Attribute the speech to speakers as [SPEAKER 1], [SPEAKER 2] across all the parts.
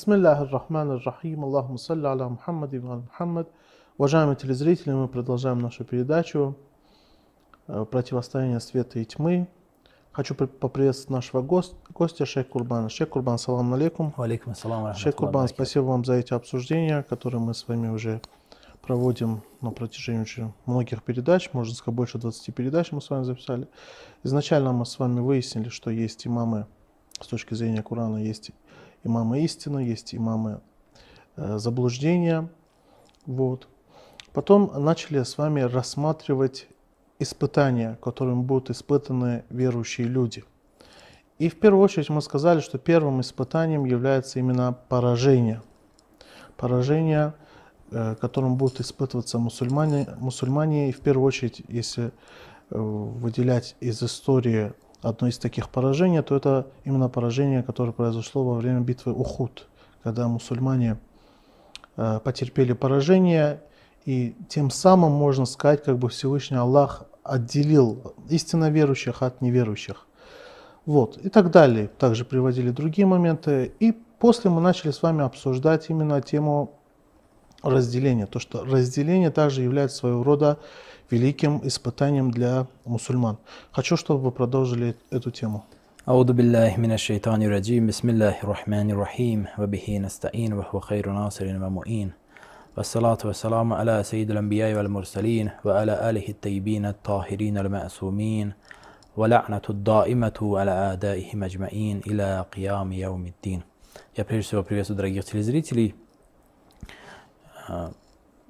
[SPEAKER 1] بسم الله الرحمن الرحيم. Аллахума салли аля Мухаммад ибн Мухаммад. Уважаемые телезрители, мы продолжаем нашу передачу э, «Противостояние света и тьмы». Хочу поприветствовать нашего гостя, шейх Курбана. Шейх Курбан, салам алейкум.
[SPEAKER 2] Алейкум салам. Шейх Курбан,
[SPEAKER 1] спасибо вам за эти обсуждения, которые мы с вами уже проводим на протяжении уже многих передач, можно сказать, больше 20 передач мы с вами записали. Изначально мы с вами выяснили, что есть имамы с точки зрения Курана, есть имамы истины, есть имамы э, заблуждения. Вот. Потом начали с вами рассматривать испытания, которыми будут испытаны верующие люди. И в первую очередь мы сказали, что первым испытанием является именно поражение. Поражение, э, которым будут испытываться мусульмане, мусульмане и в первую очередь, если э, выделять из истории одно из таких поражений, то это именно поражение, которое произошло во время битвы Ухуд, когда мусульмане э, потерпели поражение, и тем самым, можно сказать, как бы Всевышний Аллах отделил истинно верующих от неверующих. Вот, и так далее. Также приводили другие моменты. И после мы начали с вами обсуждать именно тему разделения. То, что разделение также является своего рода великим испытанием для мусульман. Хочу,
[SPEAKER 2] чтобы вы продолжили эту тему. أعوذ بالله من الشيطان الرجيم بسم الله الرحمن الرحيم وبه نستعين وهو خير ناصر ومؤين والصلاة والسلام على سيد الأنبياء والمرسلين وعلى آله الطيبين الطاهرين المأسومين ولعنة الدائمة على أعدائهم أجمعين إلى قيام يوم الدين Я прежде всего приветствую, дорогих телезрителей.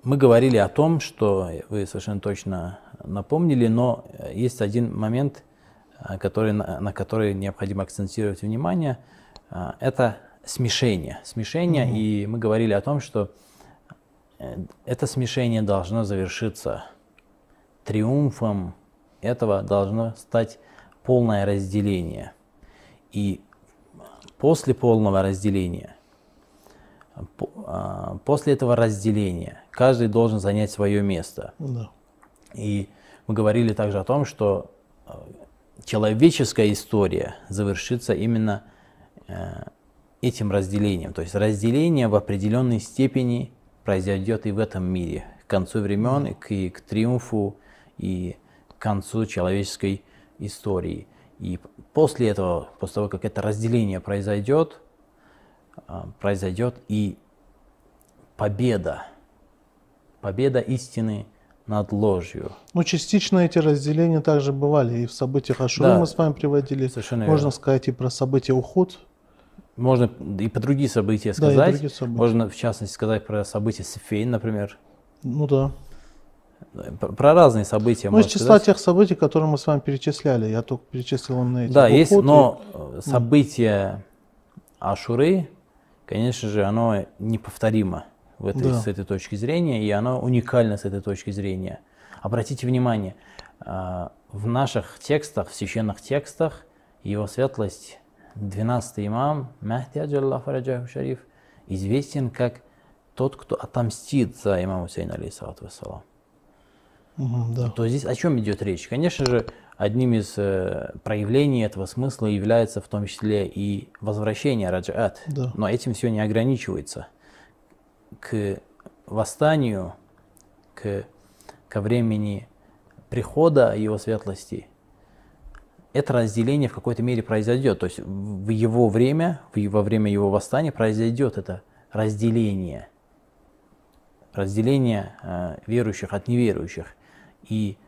[SPEAKER 2] Мы говорили о том, что вы совершенно точно напомнили, но э, есть один момент, э, который, на который необходимо акцентировать внимание. Э, это смешение. Смешение, угу. и мы говорили о том, что это смешение должно завершиться триумфом. Этого должно стать полное разделение. И после полного разделения – а, после этого разделения каждый должен занять свое место. Да. И мы говорили также о том, что а, человеческая история завершится именно э, этим разделением. То есть разделение в определенной степени произойдет и в этом мире, к концу времен к, и к триумфу и к концу человеческой истории. И после этого, после того, как это разделение произойдет, а, произойдет и победа, победа истины над ложью.
[SPEAKER 1] Ну, частично эти разделения также бывали и в событиях Ашура да, мы с
[SPEAKER 2] вами приводили. Совершенно Можно верно.
[SPEAKER 1] сказать и про события Уход.
[SPEAKER 2] Можно и по другие события сказать. Да, и другие события. Можно, в частности, сказать про события Сефейн, например. Ну да. Про разные события. Ну, из числа сказать.
[SPEAKER 1] тех событий, которые мы с вами перечисляли. Я только перечислил на эти. Да, Уход есть, но и... Э,
[SPEAKER 2] события Ашуры, конечно же, оно неповторимо в этой, да. с этой точки зрения, и оно уникально с этой точки зрения. Обратите внимание, а, в наших текстах, в священных текстах, его светлость, 12 имам, Махди Аджаллах Шариф, известен как тот, кто отомстит за имама Хусейна, алейхиссалату вассалам. Угу, да. То здесь о чем идет речь? Конечно же, Одним из э, проявлений этого смысла является в том числе и возвращение Раджаат, Да. Но этим все не ограничивается. К восстанию, к, ко времени прихода его светлости, это разделение в какой-то мере произойдет. То есть в его время, в, во время его восстания произойдет это разделение. Разделение э, верующих от неверующих. И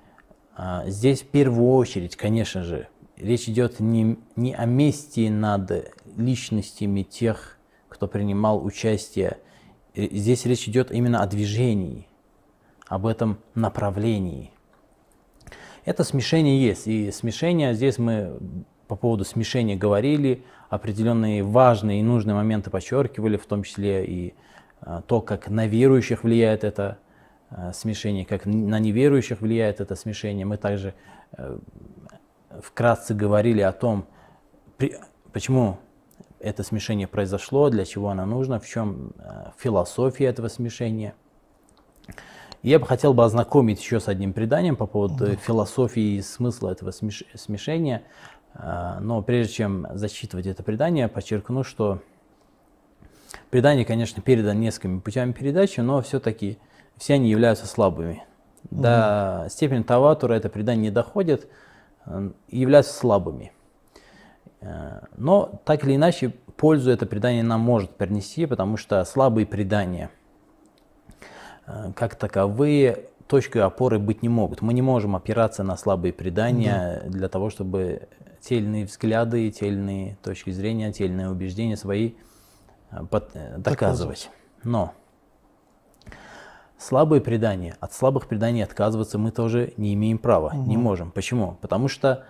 [SPEAKER 2] а, здесь в первую очередь, конечно же, речь идет не, не о мести над личностями тех, кто принимал участие. Э, здесь речь идет именно о движении, об этом направлении. Это смешение есть. И смешение, здесь мы по поводу смешения говорили, определенные важные и нужные моменты подчеркивали, в том числе и а, то, как на верующих влияет это Э, смешение, как на неверующих влияет это смешение. Мы также э, вкратце говорили о том, почему это смешение произошло, для чего оно нужно, в чем э, философия этого смешения. Я бы хотел бы ознакомить еще с одним преданием по поводу да. философии и смысла этого смешения. Но прежде чем зачитывать это предание, подчеркну, что предание, конечно, передано несколькими путями передачи, но все-таки э, все они являются слабыми. Угу. До степени Таватура это предание не доходит, являются слабыми. Э, но так или иначе пользу это предание нам может принести, потому что слабые предания э, как таковые точкой опоры быть не могут. Мы не можем опираться на слабые предания да. для того, чтобы те или иные взгляды, те или иные точки зрения, те или иные убеждения свои э, под, доказывать. Но Слабые предания, от слабых преданий отказываться мы тоже не имеем права, угу. не можем. Почему? Потому что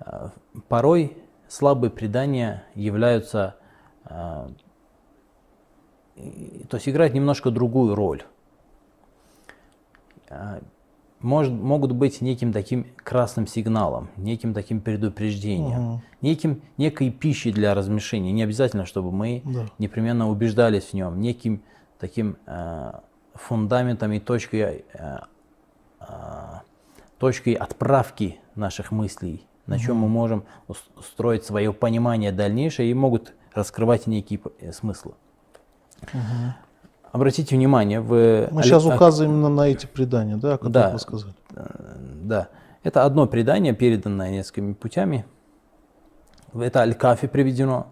[SPEAKER 2] э, порой слабые предания являются, э, то есть играют немножко другую роль. Э, может, могут быть неким таким красным сигналом, неким таким предупреждением, угу. неким, некой пищей для размышления. Не обязательно, чтобы мы да. непременно убеждались в нем, неким таким э, фундаментом и точкой, э, э, точкой отправки наших мыслей, на чем мы можем строить свое понимание дальнейшее и могут раскрывать некие э, смыслы. Обратите внимание, в... Мы сейчас а, а, указываем
[SPEAKER 1] именно на эти предания, да, о которых да, вы сказали.
[SPEAKER 2] Да. Это одно предание, переданное несколькими путями. Это Аль-Кафи приведено.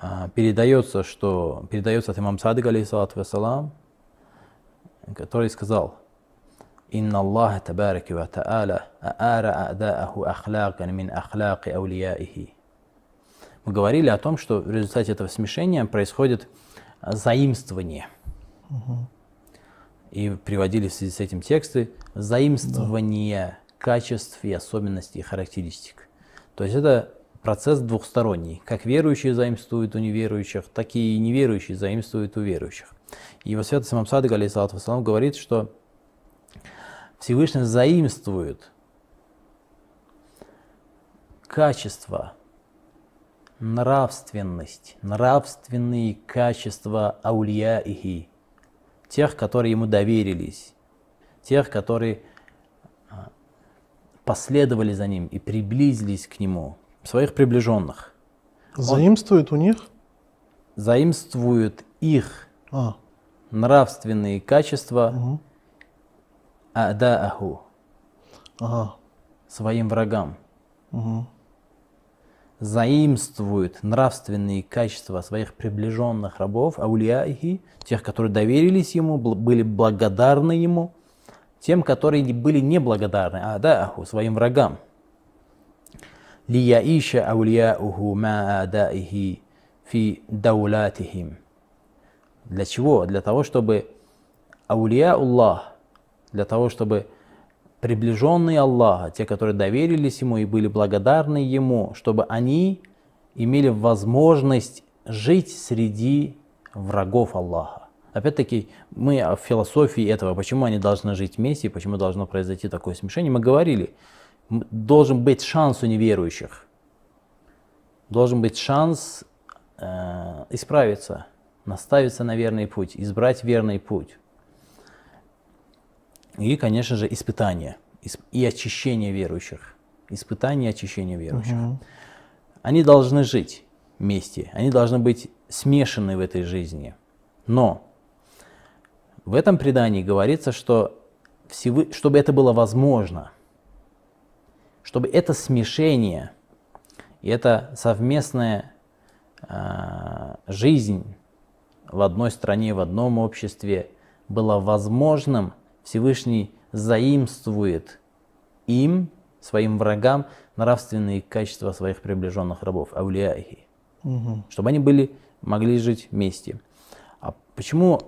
[SPEAKER 2] А, передается, что передается от имам Садык, алейхиссалату вассалам, который сказал, «Инна Аллаха табараки ва та'аля аара а'дааху ахлакан мин ахлаки аулияихи». Мы говорили о том, что в результате этого смешения происходит заимствование. И приводили в связи с этим тексты заимствование качеств и особенностей и характеристик. То есть это процесс двухсторонний. Как верующие заимствуют у неверующих, так и неверующие заимствуют у верующих. И вот святый Имам Садык, алейсалату вассалам, говорит, что Всевышний заимствует качество, нравственность, нравственные качества аулия ихи, тех, которые ему доверились, тех, которые а, последовали за ним и приблизились к нему, своих приближенных.
[SPEAKER 1] Заимствует Он у них?
[SPEAKER 2] Заимствует их а. нравственные качества угу. адааху ага. своим врагам. Угу. Заимствует нравственные качества своих приближенных рабов, аулияхи, тех, которые доверились ему, были благодарны ему, тем, которые были неблагодарны, адааху, своим врагам. ليعيش أولياؤه مع أعدائه في دولاتهم для чего? Для того, чтобы аулия Аллах, для того, чтобы приближенные Аллаха, те, которые доверились Ему и были благодарны Ему, чтобы они имели возможность жить среди врагов Аллаха. Опять-таки, мы о философии этого, почему они должны жить вместе, почему должно произойти такое смешение, мы говорили. Должен быть шанс у неверующих. Должен быть шанс э, исправиться наставиться на верный путь, избрать верный путь. И, конечно же, испытания и очищение верующих. Испытания и очищение верующих. Угу. Они должны жить вместе, они должны быть смешаны в этой жизни. Но в этом предании говорится, что всевы... чтобы это было возможно, чтобы это смешение и это совместная э, жизнь в одной стране, в одном обществе было возможным, Всевышний заимствует им, своим врагам, нравственные качества своих приближенных рабов, аулияхи, угу. чтобы они были, могли жить вместе. А почему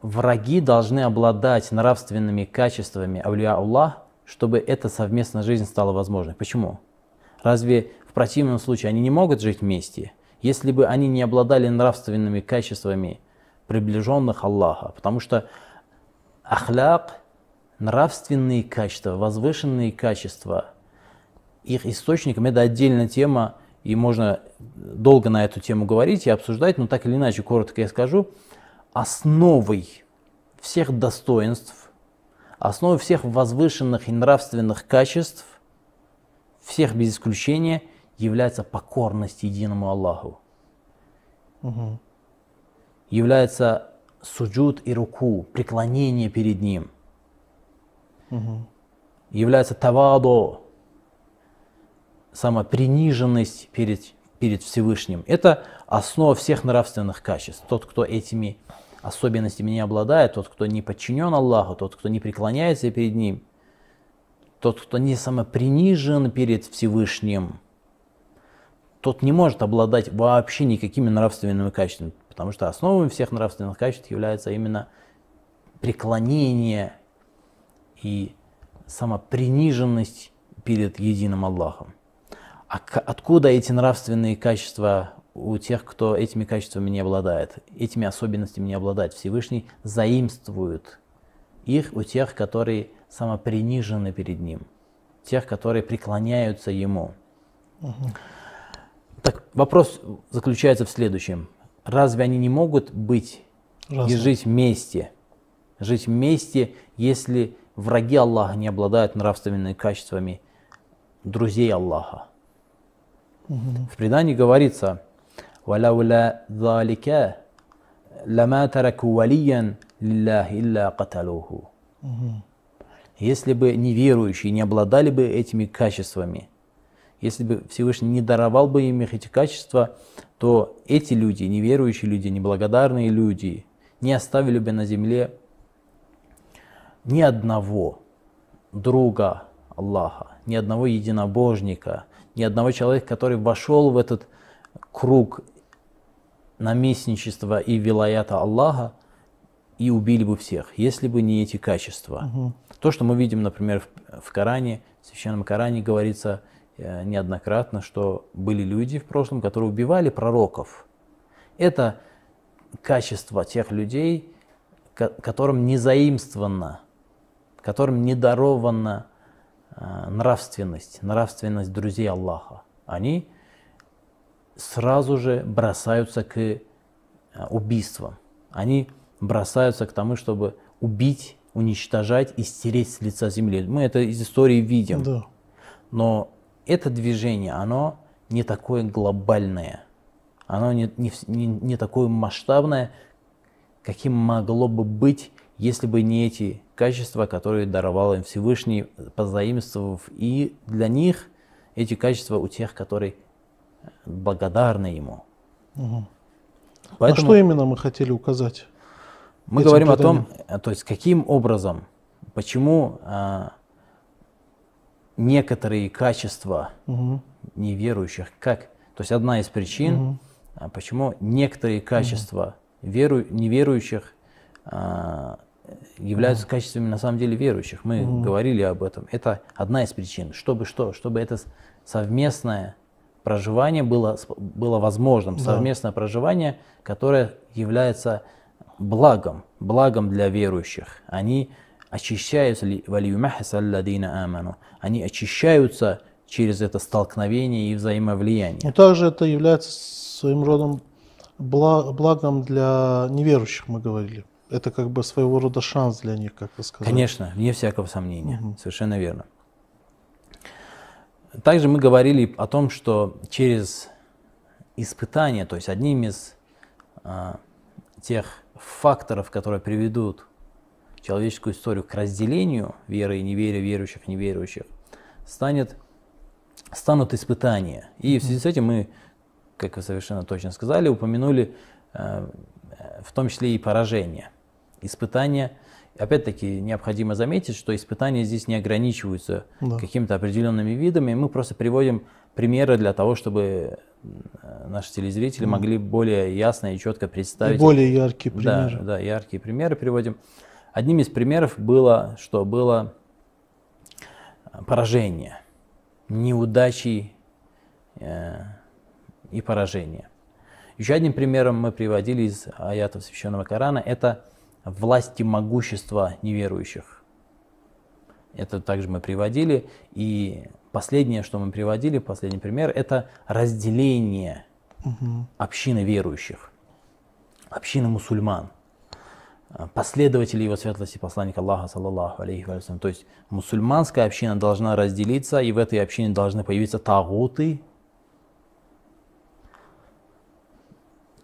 [SPEAKER 2] враги должны обладать нравственными качествами Аулия Аллах, чтобы эта совместная жизнь стала возможной. Почему? Разве в противном случае они не могут жить вместе? если бы они не обладали нравственными качествами приближенных Аллаха. Потому что ахляк, нравственные качества, возвышенные качества, их источником это отдельная тема, и можно долго на эту тему говорить и обсуждать, но так или иначе, коротко я скажу, основой всех достоинств, основой всех возвышенных и нравственных качеств, всех без исключения – является покорность единому Аллаху. Угу. Является суджуд и руку, преклонение перед Ним. Угу. Является тавадо, самоприниженность перед, перед Всевышним. Это основа всех нравственных качеств. Тот, кто этими особенностями не обладает, тот, кто не подчинен Аллаху, тот, кто не преклоняется перед Ним, тот, кто не самопринижен перед Всевышним, тот не может обладать вообще никакими нравственными качествами, потому что основой всех нравственных качеств является именно преклонение и самоприниженность перед единым Аллахом. А откуда эти нравственные качества у тех, кто этими качествами не обладает, этими особенностями не обладает? Всевышний заимствует их у тех, которые самопринижены перед Ним, тех, которые преклоняются Ему. Угу. Так вопрос заключается в следующем. Разве они не могут быть Разве. и жить вместе? Жить вместе, если враги Аллаха не обладают нравственными качествами друзей Аллаха. Угу. В предании говорится, وَلَوْلَا ذَلِكَ لَمَا تَرَكُوا وَلِيًّا لِلَّهِ إِلَّا قَتَلُوهُ Если бы неверующие не обладали бы этими качествами – если бы Всевышний не даровал бы им эти качества, то эти люди, неверующие люди, неблагодарные люди, не оставили бы на земле ни одного друга Аллаха, ни одного единобожника, ни одного человека, который вошел в этот круг наместничества и вилаята Аллаха, и убили бы всех, если бы не эти качества. Угу. То, что мы видим, например, в, в Коране, в Священном Коране говорится, Э, неоднократно, что были люди в прошлом, которые убивали пророков. Это качество тех людей, которым не заимствовано, которым не дарована э, нравственность, нравственность друзей Аллаха. Они сразу же бросаются к э, убийствам. Они бросаются к тому, чтобы убить, уничтожать и стереть с лица земли. Мы это из истории видим. Да. Но это движение, оно не такое глобальное, оно не, не, не, не такое масштабное, каким могло бы быть, если бы не эти качества, которые даровал им Всевышний, позаимствовав и для них эти качества у тех, которые благодарны ему. Угу. Поэтому... А что
[SPEAKER 1] именно мы хотели указать? Мы говорим преданию?
[SPEAKER 2] о том, то есть каким образом, почему а, некоторые качества угу. неверующих. Как? То есть одна из причин, угу. почему некоторые качества угу. веру, неверующих а, являются угу. качествами на самом деле верующих. Мы угу. говорили об этом. Это одна из причин. Чтобы что? Чтобы это совместное проживание было, было возможным. Да. Совместное проживание, которое является благом, благом для верующих. Они очищаются ли валиюмахасалладина аману. Они очищаются через это столкновение и взаимовлияние.
[SPEAKER 1] Но также это является своим родом благом для неверующих, мы говорили. Это как бы своего рода шанс для них, как вы сказали. Конечно,
[SPEAKER 2] вне всякого сомнения. Угу. Совершенно верно. Также мы говорили о том, что через испытания, то есть одним из а, тех факторов, которые приведут человеческую историю к разделению веры и неверия, верующих и неверующих, станет, станут испытания. И в связи с этим мы, как вы совершенно точно сказали, упомянули э, в том числе и поражение. Испытания, опять-таки, необходимо заметить, что испытания здесь не ограничиваются да. какими-то определенными видами, мы просто приводим примеры для того, чтобы э, наши телезрители mm. могли более ясно и четко представить. И более яркие примеры. Да, да, яркие примеры приводим. Одним из примеров было, что было э, поражение, неудачи э, и поражение. Еще одним примером мы приводили из аятов Священного Корана – это власть и могущество неверующих. Это также мы приводили. И последнее, что мы приводили, последний пример – это разделение угу. общины верующих, общины мусульман – Э, последователей его светлости посланника Аллаха, саллаллаху алейхи вассалям. То есть мусульманская община должна разделиться, и в этой общине должны появиться тагуты.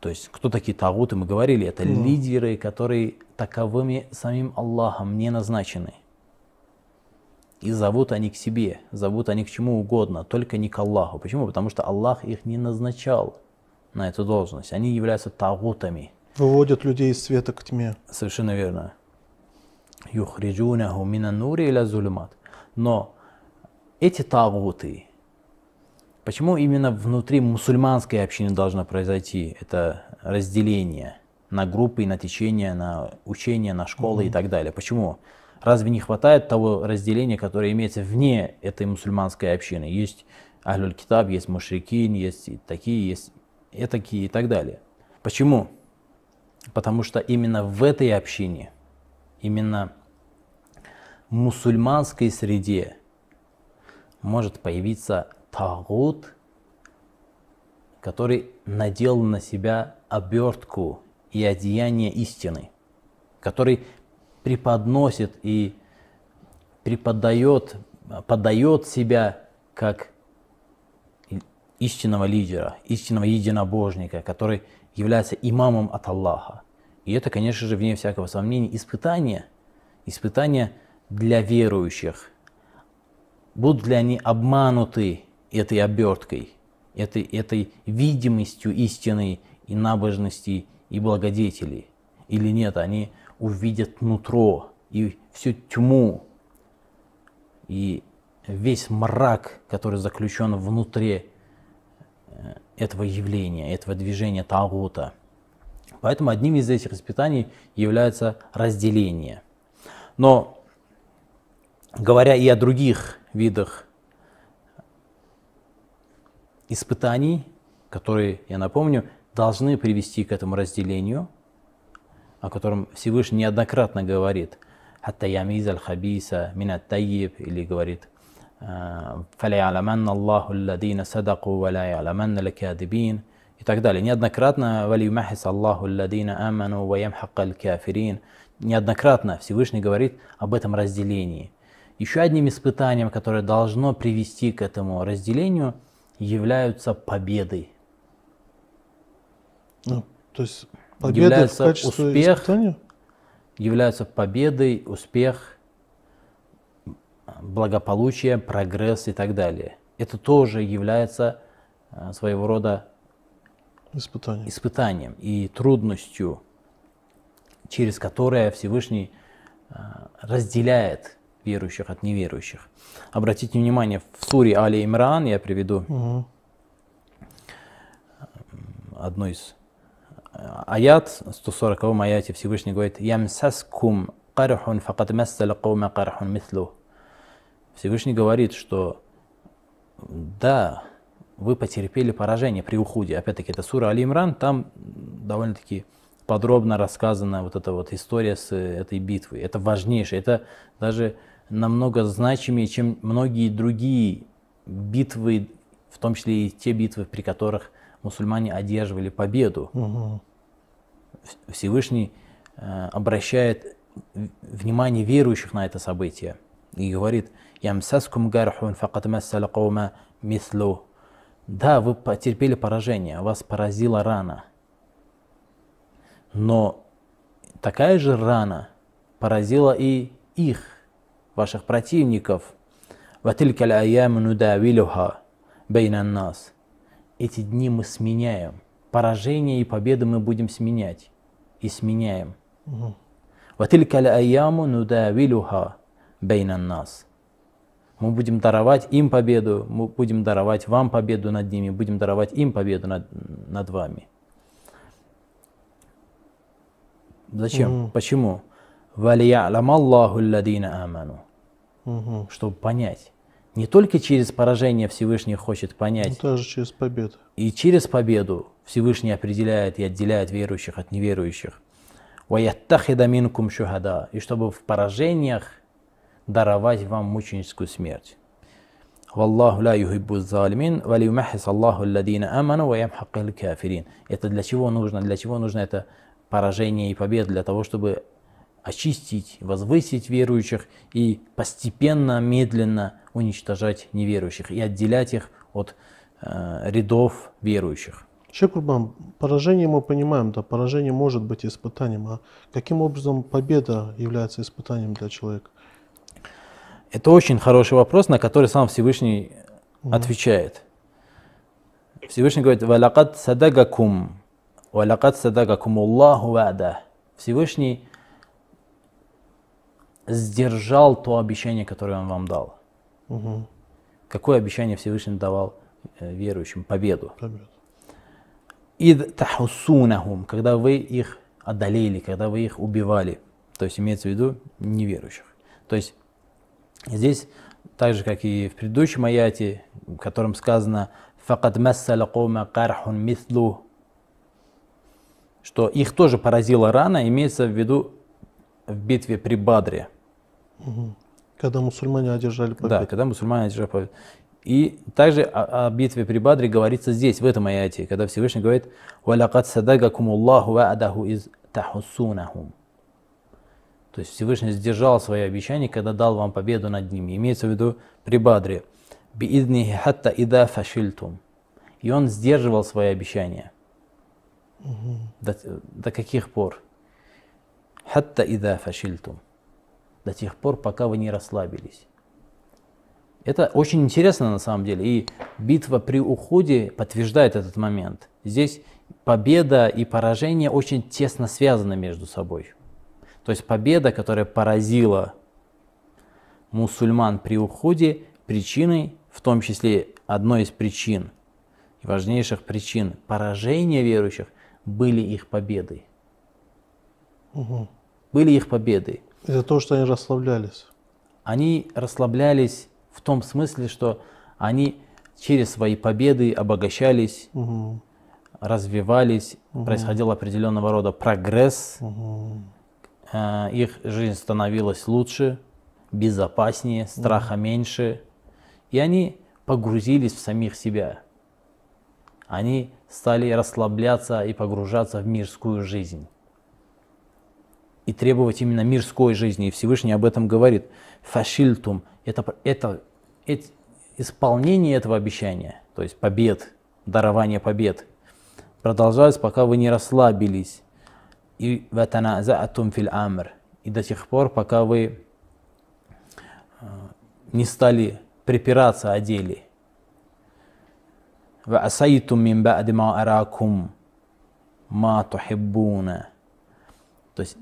[SPEAKER 2] То есть кто такие тагуты, мы говорили, это mm. лидеры, которые таковыми самим Аллахом не назначены. И зовут они к себе, зовут они к чему угодно, только не к Аллаху. Почему? Потому что Аллах их не назначал на эту должность. Они являются тагутами.
[SPEAKER 1] Выводят людей из света к тьме.
[SPEAKER 2] Совершенно верно. Юхриджунаху минанури или зулюмат. Но эти тагуты, почему именно внутри мусульманской общины должно произойти это разделение на группы, на течения, на учения, на школы mm и так далее? Почему? Разве не хватает того разделения, которое имеется вне этой мусульманской общины? Есть Ахлюль Китаб, есть Мушрикин, есть такие, есть этакие и так далее. Почему? Потому что именно в этой общине, именно в мусульманской среде может появиться тагут, который надел на себя обертку и одеяние истины, который преподносит и преподает, подает себя как истинного лидера, истинного единобожника, который является имамом от Аллаха. И это, конечно же, вне всякого сомнения, испытание, испытание для верующих. Будут ли они обмануты этой оберткой, этой, этой видимостью истины и набожности и благодетелей? Или нет, они увидят нутро и всю тьму, и весь мрак, который заключен внутри Э, этого явления, этого движения Таута. Поэтому одним из этих испытаний является разделение. Но говоря и о других видах э, испытаний, которые, я напомню, должны привести к этому разделению, о котором Всевышний неоднократно говорит, из аль аль-хабиса минат таиб» или говорит – «Фаля'аламанн Аллаху ладина садаку, валя'аламанн лакадибин» и так далее. Неоднократно «Валимахис Аллаху ладина аману, ваямхаккаль кафирин» неоднократно Всевышний говорит об этом разделении. Еще одним испытанием, которое должно привести к этому разделению, являются победы. Ну, то есть победы являются в качестве успех, испытания? Являются победой, успех – благополучие, прогресс и так далее. Это тоже является э, своего рода испытанием, испытанием и трудностью, через которое Всевышний э, разделяет верующих от неверующих. Обратите внимание, в суре Али Имран, я приведу угу. одну из аят, 140 аяте Всевышний говорит, «Ямсаскум кархун факад массал каума кархун мислу». Всевышний говорит, что да, вы потерпели поражение при уходе. Опять-таки, это сура Алимран, там довольно-таки подробно рассказана вот эта вот история с этой битвы. Это важнейшее, это даже намного значимее, чем многие другие битвы, в том числе и те битвы, при которых мусульмане одерживали победу. Угу. Всевышний э, обращает внимание верующих на это событие и говорит – «Ямсаскум гархун факат массалакоума мислу». Да, вы потерпели поражение, вас поразила рана. Но такая же рана поразила и их, ваших противников. «Ватилька ля-айяму нудавилюха бейнан нас». Эти дни мы сменяем. Поражение и победы мы будем сменять. И сменяем. «Ватилька ля-айяму нудавилюха бейнан нас». Мы будем даровать им победу, мы будем даровать вам победу над ними, будем даровать им победу над, над вами. Зачем? Угу. Почему? аману. Угу. Чтобы понять. Не только через поражение Всевышний хочет понять. Но ну, даже через победу. И через победу Всевышний определяет и отделяет верующих от неверующих. И чтобы в поражениях даровать вам мученическую смерть. Валлаху ля юхиббу залимин, вали умахис Аллаху ладина аману, ва ямхакил кафирин. Это для чего нужно? Для чего нужно это поражение и победа? Для того, чтобы очистить, возвысить верующих и постепенно, медленно уничтожать неверующих и отделять их от э, рядов верующих. Шейх
[SPEAKER 1] поражение мы понимаем, да, поражение может быть испытанием, а каким образом победа
[SPEAKER 2] является испытанием для человека? Это очень хороший вопрос, на который сам Всевышний mm. отвечает. Всевышний говорит, «Валакат садагакум, валакат садагакум Аллаху вада». Всевышний сдержал то обещание, которое он вам дал. Угу. Какое обещание Всевышний давал э, верующим? Победу. Победу. «Ид тахусунахум», когда вы их одолели, когда вы их убивали. То есть имеется в виду неверующих. То есть Здесь, так же, как и в предыдущем аяте, в котором сказано «Факад массаля кома кархун мислу», что их тоже поразила рана, имеется в виду в битве при Бадре.
[SPEAKER 1] Когда мусульмане одержали победу. Да,
[SPEAKER 2] когда мусульмане одержали победу. И также о, о битве при Бадре говорится здесь, в этом аяте, когда Всевышний говорит «Валякат садагакумуллаху ва адаху из тахусунахум». То есть Всевышний сдержал свои обещания, когда дал вам победу над ними. Имеется в виду при Бадре. «Биидни хатта ида фашильтум». И он сдерживал свои обещания. Угу. До, до каких пор? «Хатта ида фашильтум». До тех пор, пока вы не расслабились. Это очень интересно на самом деле. И битва при уходе подтверждает этот момент. Здесь победа и поражение очень тесно связаны между собой. То есть победа, которая поразила мусульман при уходе, причиной, в том числе одной из причин, важнейших причин поражения верующих, были их победы. Угу. Были их победы. Из-за того, что они расслаблялись. Они расслаблялись в том смысле, что они через свои победы обогащались, угу. развивались, угу. происходил определенного рода прогресс. Угу. Э, их жизнь становилась лучше, безопаснее, страха mm-hmm. меньше. И они погрузились в самих себя. Они стали расслабляться и погружаться в мирскую жизнь. И требовать именно мирской жизни. И Всевышний об этом говорит. Фашильтум – это, это, это исполнение этого обещания, то есть побед, дарование побед, продолжается, пока вы не расслабились и ватаназаатум филь амр. И до тех пор, пока вы э, не стали припираться о деле. وَأَسَيْتُمْ مِنْ بَعْدِ مَا أَرَاكُمْ مَا تُحِبُّونَ То есть,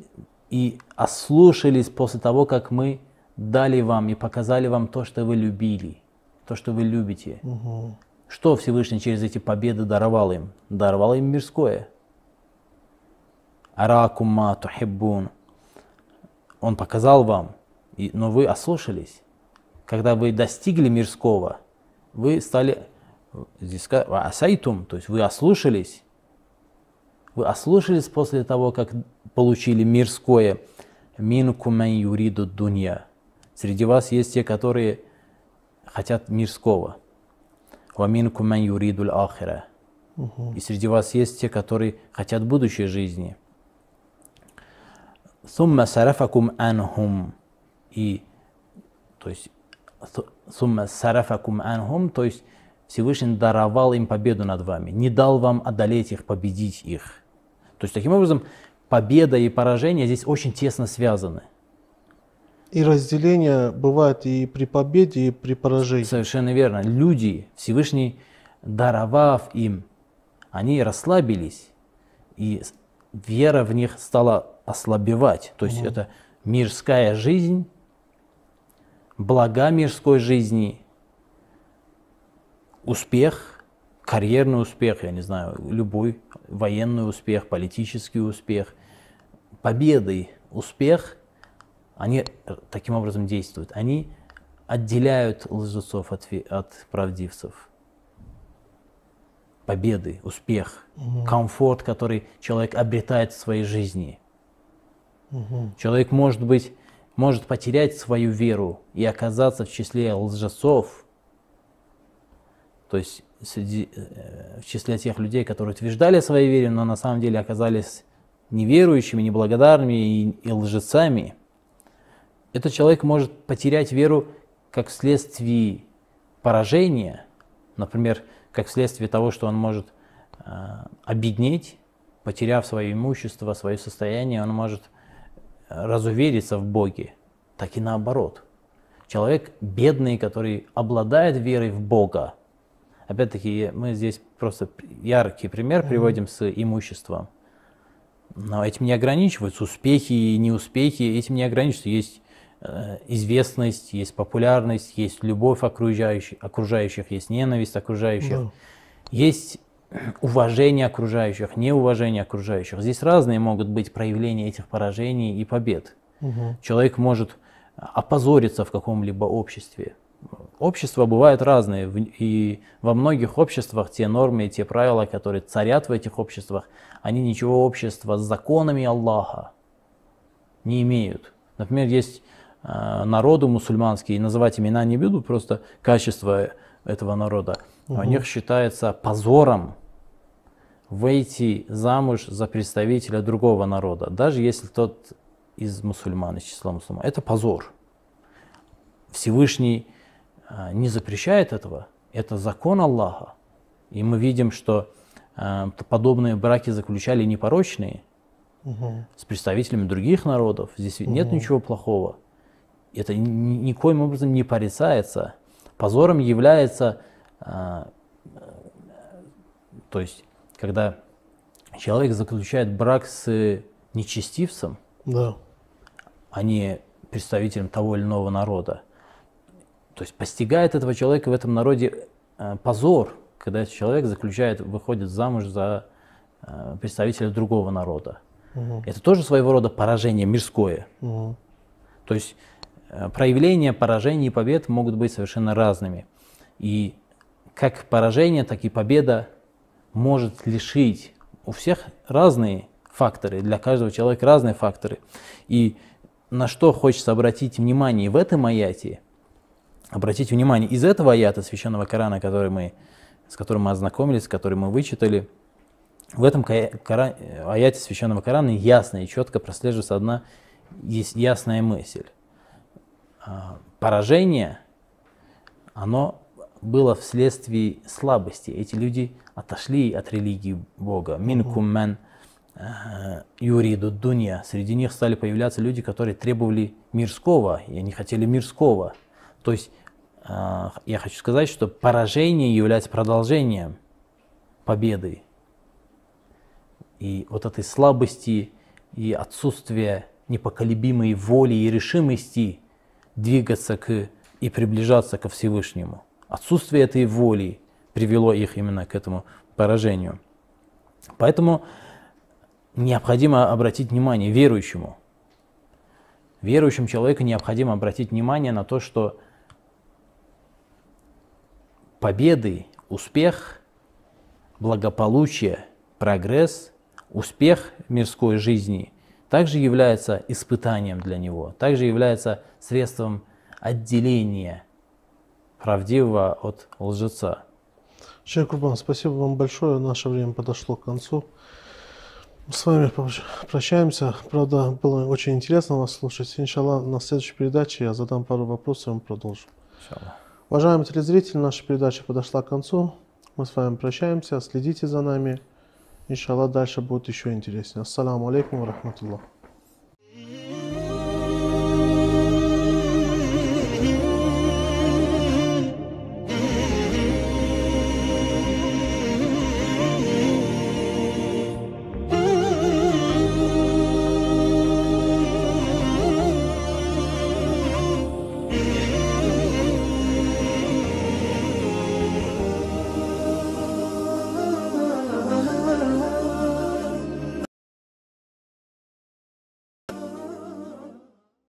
[SPEAKER 2] и ослушались после того, как мы дали вам и показали вам то, что вы любили, то, что вы любите. Угу. Что Всевышний через эти победы даровал им? Даровал им мирское аракум ма тухиббун. Он показал вам, но вы ослушались. Когда вы достигли мирского, вы стали здесь асайтум, то есть вы ослушались. Вы ослушались после того, как получили мирское. Минку юриду дунья. Среди вас есть те, которые хотят мирского. Ваминку юриду ахира. И среди вас есть те, которые хотят будущей жизни сумма сарафакум анхум. И, то есть, сумма сарафакум анхум, то есть, Всевышний даровал им победу над вами, не дал вам одолеть их, победить их. То есть, таким образом, победа и поражение здесь очень тесно связаны. И разделение бывает и при победе, и при поражении. Совершенно верно. Люди, Всевышний, даровав им, они расслабились, и вера в них стала ослабевать. То есть угу. это мирская жизнь, блага мирской жизни, успех, карьерный успех, я не знаю, любой военный успех, политический успех, победы, успех, они таким образом действуют. Они отделяют лжецов от, от правдивцев. Победы, успех, угу. комфорт, который человек обретает в своей жизни – Угу. Человек может быть, может потерять свою веру и оказаться в числе лжецов, то есть среди, э, в числе тех людей, которые утверждали о своей вере, но на самом деле оказались неверующими, неблагодарными и, и лжецами. Этот человек может потерять веру как вследствие поражения, например, как вследствие того, что он может э, обеднеть, потеряв свое имущество, свое состояние, он может разувериться в Боге, так и наоборот. Человек бедный, который обладает верой в Бога. Опять-таки, мы здесь просто яркий пример приводим с имуществом. Но этим не ограничиваются успехи и неуспехи, этим не ограничиваются. Есть э, известность, есть популярность, есть любовь окружающих, окружающих есть ненависть окружающих, да. есть уважение окружающих, неуважение окружающих. Здесь разные могут быть проявления этих поражений и побед. Угу. Человек может опозориться в каком-либо обществе. Общества бывают разные, и во многих обществах те нормы те правила, которые царят в этих обществах, они ничего общества с законами Аллаха не имеют. Например, есть а, народы мусульманские, называть имена не буду, просто качество этого народа. Угу. У них считается позором выйти замуж за представителя другого народа, даже если тот из мусульман, из числа мусульман. Это позор. Всевышний а, не запрещает этого. Это закон Аллаха. И мы видим, что а, подобные браки заключали непорочные угу. с представителями других народов. Здесь угу. нет ничего плохого. Это никоим образом не порицается. Позором является, а, э, то есть когда человек заключает брак с э, нечестивцем, да. а не представителем того или иного народа, то есть постигает этого человека в этом народе э, позор, когда этот человек заключает, выходит замуж за э, представителя другого народа. Угу. Это тоже своего рода поражение мирское. Угу. То есть проявления поражений и побед могут быть совершенно разными. И как поражение, так и победа может лишить. У всех разные факторы, для каждого человека разные факторы. И на что хочется обратить внимание в этом аяте, обратить внимание из этого аята священного Корана, который мы, с которым мы ознакомились, который мы вычитали, в этом аяте священного Корана ясно и четко прослеживается одна есть ясная мысль. А, поражение, оно было вследствие слабости. Эти люди отошли от религии Бога. Минкум мен э, юриду дунья. Среди них стали появляться люди, которые требовали мирского, и они хотели мирского. То есть э, я хочу сказать, что поражение является продолжением победы. И вот этой слабости и отсутствия непоколебимой воли и решимости двигаться к и приближаться ко Всевышнему. Отсутствие этой воли привело их именно к этому поражению. Поэтому необходимо обратить внимание верующему. верующему человеку необходимо обратить внимание на то, что победы, успех, благополучие, прогресс, успех мирской жизни также является испытанием для него, также является средством отделения – правдивого от лжеца.
[SPEAKER 1] Шейх Курбан, спасибо вам большое. Наше время подошло к концу. С вами прощаемся. Правда, было очень интересно вас слушать. Иншаллах, на следующей передаче я задам пару вопросов и мы продолжим. Уважаемые телезрители, наша передача подошла к концу. Мы с вами прощаемся. Следите за нами. Иншаллах, дальше будет еще интереснее. Ассаламу алейкум ва рахматуллах.